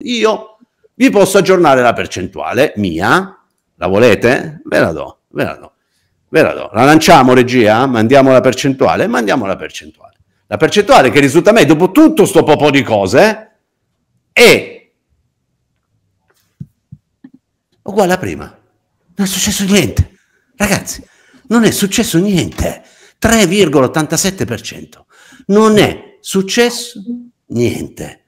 io vi posso aggiornare la percentuale mia, la volete? Ve la do, ve la do, ve la do. La lanciamo regia, mandiamo la percentuale, mandiamo la percentuale. La percentuale che risulta a me dopo tutto sto po' di cose è uguale a prima. Non è successo niente. Ragazzi, non è successo niente. 3,87%. Non è successo niente.